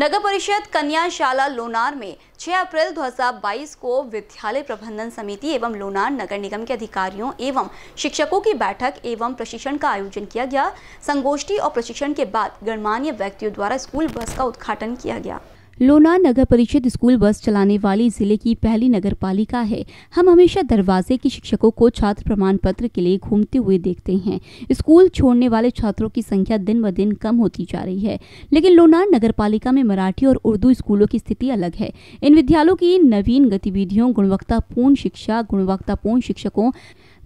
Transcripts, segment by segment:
नगर परिषद कन्या शाला लोनार में 6 अप्रैल 2022 को विद्यालय प्रबंधन समिति एवं लोनार नगर निगम के अधिकारियों एवं शिक्षकों की बैठक एवं प्रशिक्षण का आयोजन किया गया संगोष्ठी और प्रशिक्षण के बाद गणमान्य व्यक्तियों द्वारा स्कूल बस का उद्घाटन किया गया लोना नगर परिषद स्कूल बस चलाने वाली जिले की पहली नगर पालिका है हम हमेशा दरवाजे के शिक्षकों को छात्र प्रमाण पत्र के लिए घूमते हुए देखते हैं स्कूल छोड़ने वाले छात्रों की संख्या दिन ब दिन कम होती जा रही है लेकिन लोना नगर पालिका में मराठी और उर्दू स्कूलों की स्थिति अलग है इन विद्यालयों की नवीन गतिविधियों गुणवत्तापूर्ण शिक्षा गुणवत्तापूर्ण शिक्षकों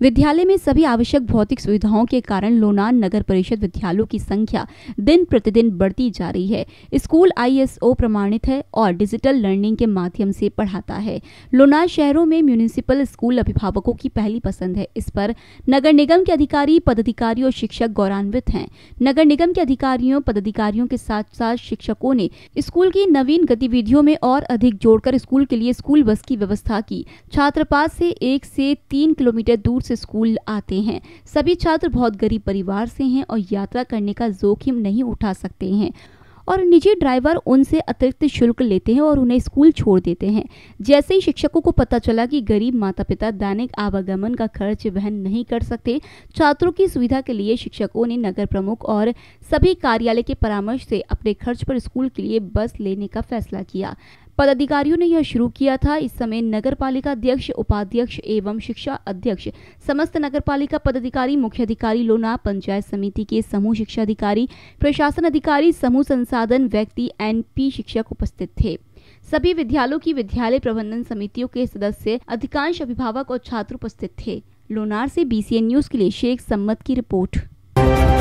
विद्यालय में सभी आवश्यक भौतिक सुविधाओं के कारण लोनान नगर परिषद विद्यालयों की संख्या दिन प्रतिदिन बढ़ती जा रही है स्कूल आईएसओ प्रमाणित है और डिजिटल लर्निंग के माध्यम से पढ़ाता है लोनार शहरों में म्यूनिसिपल स्कूल अभिभावकों की पहली पसंद है इस पर नगर निगम के अधिकारी पदाधिकारी और शिक्षक गौरवान्वित हैं नगर निगम के अधिकारियों पदाधिकारियों के साथ साथ शिक्षकों ने स्कूल की नवीन गतिविधियों में और अधिक जोड़कर स्कूल के लिए स्कूल बस की व्यवस्था की पास से एक से तीन किलोमीटर दूर से स्कूल आते हैं सभी छात्र बहुत गरीब परिवार से हैं और यात्रा करने का जोखिम नहीं उठा सकते हैं और निजी ड्राइवर उनसे अतिरिक्त शुल्क लेते हैं और उन्हें स्कूल छोड़ देते हैं जैसे ही शिक्षकों को पता चला कि गरीब माता पिता दैनिक आवागमन का खर्च वहन नहीं कर सकते छात्रों की सुविधा के लिए शिक्षकों ने नगर प्रमुख और सभी कार्यालय के परामर्श से अपने खर्च पर स्कूल के लिए बस लेने का फैसला किया पदाधिकारियों ने यह शुरू किया था इस समय नगर पालिका अध्यक्ष उपाध्यक्ष एवं शिक्षा अध्यक्ष समस्त नगर पालिका पदाधिकारी मुख्य अधिकारी लोना पंचायत समिति के समूह शिक्षा अधिकारी प्रशासन अधिकारी समूह संसाधन व्यक्ति एनपी शिक्षक उपस्थित थे सभी विद्यालयों की विद्यालय प्रबंधन समितियों के सदस्य अधिकांश अभिभावक और छात्र उपस्थित थे लोनार से बी न्यूज के लिए शेख सम्मत की रिपोर्ट